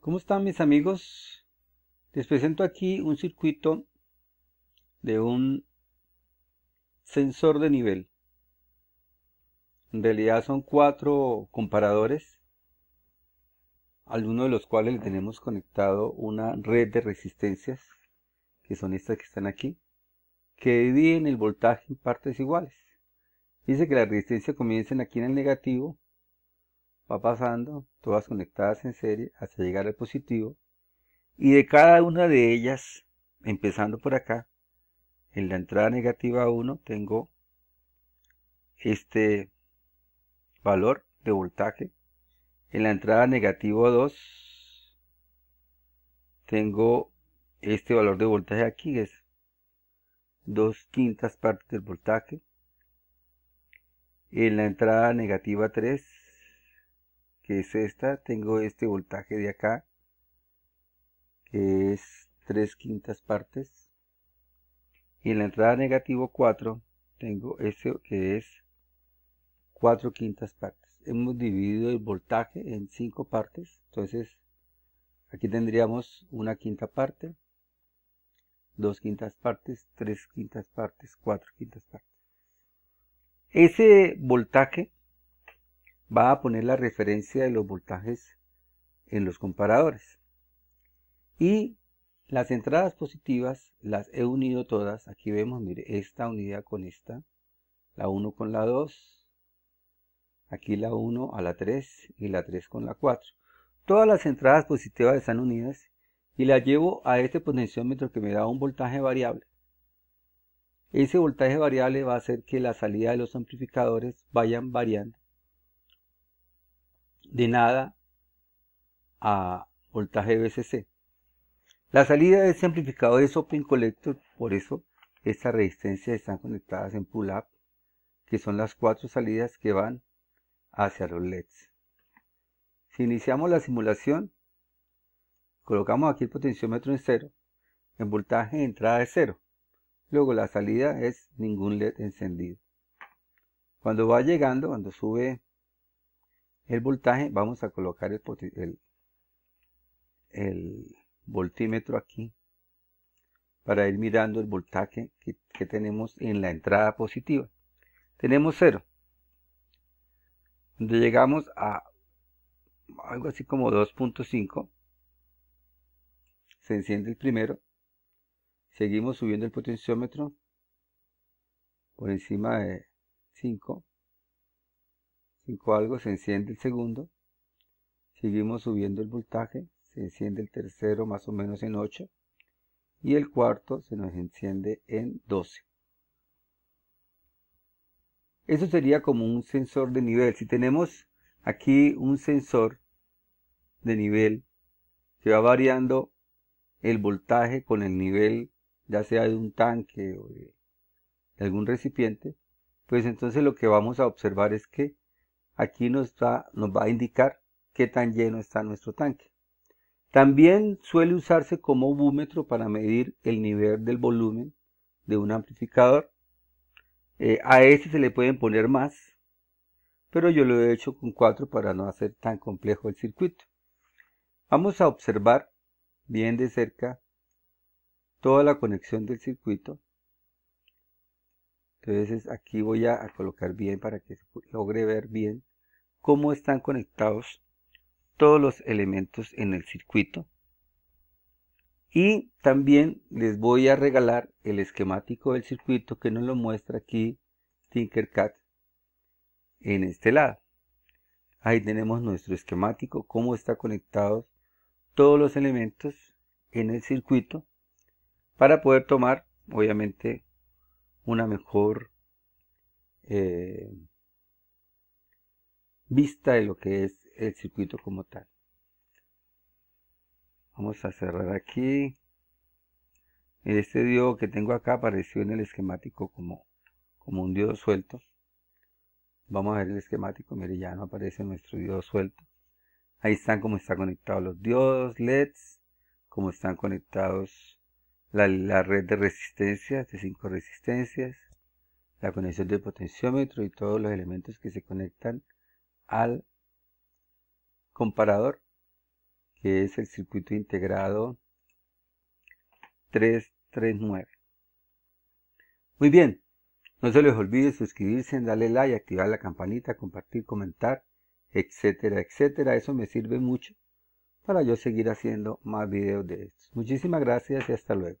¿Cómo están mis amigos? Les presento aquí un circuito de un sensor de nivel. En realidad son cuatro comparadores, algunos de los cuales le tenemos conectado una red de resistencias, que son estas que están aquí, que dividen el voltaje en partes iguales. Dice que la resistencia comienza aquí en el negativo va pasando, todas conectadas en serie hasta llegar al positivo. Y de cada una de ellas, empezando por acá, en la entrada negativa 1 tengo este valor de voltaje. En la entrada negativa 2 tengo este valor de voltaje aquí, que es dos quintas partes del voltaje. En la entrada negativa 3 que es esta, tengo este voltaje de acá, que es tres quintas partes, y en la entrada negativo 4 tengo ese que es cuatro quintas partes. Hemos dividido el voltaje en 5 partes, entonces aquí tendríamos una quinta parte, dos quintas partes, tres quintas partes, cuatro quintas partes. Ese voltaje va a poner la referencia de los voltajes en los comparadores. Y las entradas positivas las he unido todas. Aquí vemos, mire, esta unida con esta, la 1 con la 2, aquí la 1 a la 3 y la 3 con la 4. Todas las entradas positivas están unidas y las llevo a este potenciómetro que me da un voltaje variable. Ese voltaje variable va a hacer que la salida de los amplificadores vayan variando de nada a voltaje VCC. La salida es amplificador es Open Collector, por eso estas resistencias están conectadas en pull-up, que son las cuatro salidas que van hacia los LEDs. Si iniciamos la simulación, colocamos aquí el potenciómetro en cero, en voltaje de entrada es cero, luego la salida es ningún LED encendido. Cuando va llegando, cuando sube el voltaje, vamos a colocar el, voltímetro aquí para ir mirando el voltaje que, tenemos en la entrada positiva. Tenemos cero. Cuando llegamos a algo así como 2.5, se enciende el primero. Seguimos subiendo el potenciómetro por encima de 5. 5 algo, se enciende el segundo, seguimos subiendo el voltaje, se enciende el tercero más o menos en 8 y el cuarto se nos enciende en 12. Eso sería como un sensor de nivel. Si tenemos aquí un sensor de nivel que va variando el voltaje con el nivel ya sea de un tanque o de algún recipiente, pues entonces lo que vamos a observar es que Aquí nos va, a indicar qué tan lleno está nuestro tanque. También suele usarse como búmetro para medir el nivel del volumen de un amplificador. Eh, a este se le pueden poner más, pero yo lo he hecho con 4 para no hacer tan complejo el circuito. Vamos a observar bien de cerca toda la conexión del circuito. Entonces aquí voy a colocar bien para que se logre ver bien cómo están conectados todos los elementos en el circuito. Y también les voy a regalar el esquemático del circuito que nos lo muestra aquí Tinkercad en este lado. Ahí tenemos nuestro esquemático, cómo están conectados todos los elementos en el circuito para poder tomar, obviamente, una mejor eh, vista de lo que es el circuito como tal. Vamos a cerrar aquí. Este diodo que tengo acá apareció en el esquemático como, como un diodo suelto. Vamos a ver el esquemático, mire ya no aparece nuestro diodo suelto. Ahí están como están conectados los diodos, LEDs, como están conectados la, red de resistencias, de cinco resistencias, la conexión del potenciómetro y todos los elementos que se conectan al comparador, que es el circuito integrado 339. Muy bien, no se les olvide suscribirse, darle like, activar la campanita, compartir, comentar, etcétera, etcétera. Eso me sirve mucho para yo seguir haciendo más vídeos de estos. Muchísimas gracias y hasta luego.